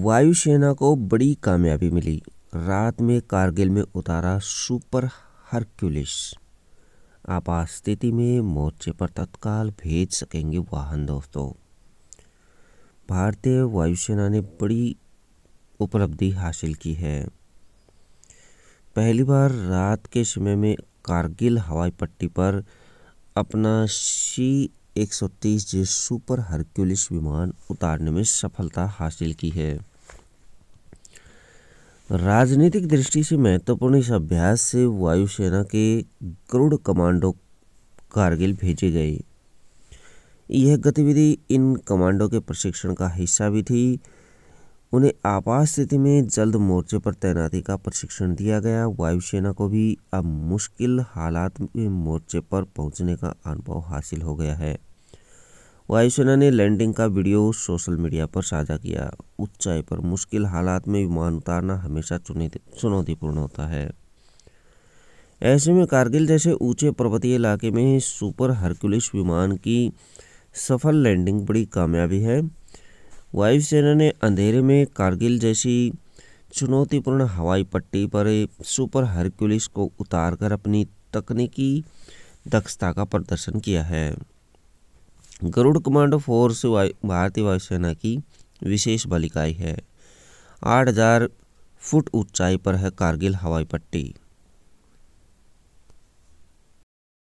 वायुसेना को बड़ी कामयाबी मिली रात में कारगिल में उतारा सुपर हरक्यूलिस आपात स्थिति में मोर्चे पर तत्काल भेज सकेंगे वाहन दोस्तों भारतीय वायुसेना ने बड़ी उपलब्धि हासिल की है पहली बार रात के समय में कारगिल हवाई पट्टी पर अपना सी 130 जे सुपर हरक्यूलिस विमान उतारने में सफलता हासिल की है राजनीतिक दृष्टि से महत्वपूर्ण इस अभ्यास से वायुसेना के गरुड़ कमांडो कारगिल भेजे गए यह गतिविधि इन कमांडो के प्रशिक्षण का हिस्सा भी थी उन्हें आपात स्थिति में जल्द मोर्चे पर तैनाती का प्रशिक्षण दिया गया वायुसेना को भी अब मुश्किल हालात में मोर्चे पर पहुंचने का अनुभव हासिल हो गया है वायुसेना ने लैंडिंग का वीडियो सोशल मीडिया पर साझा किया ऊंचाई पर मुश्किल हालात में विमान उतारना हमेशा चुनौतीपूर्ण होता है ऐसे में कारगिल जैसे ऊंचे पर्वतीय इलाके में सुपर हरकुलिस विमान की सफल लैंडिंग बड़ी कामयाबी है वायुसेना ने अंधेरे में कारगिल जैसी चुनौतीपूर्ण हवाई पट्टी पर सुपर हरकुलिस को उतारकर अपनी तकनीकी दक्षता का प्रदर्शन किया है गरुड़ कमांडो फोर्स भारतीय वायुसेना की विशेष बलिकाई है आठ हजार फुट ऊंचाई पर है कारगिल हवाई पट्टी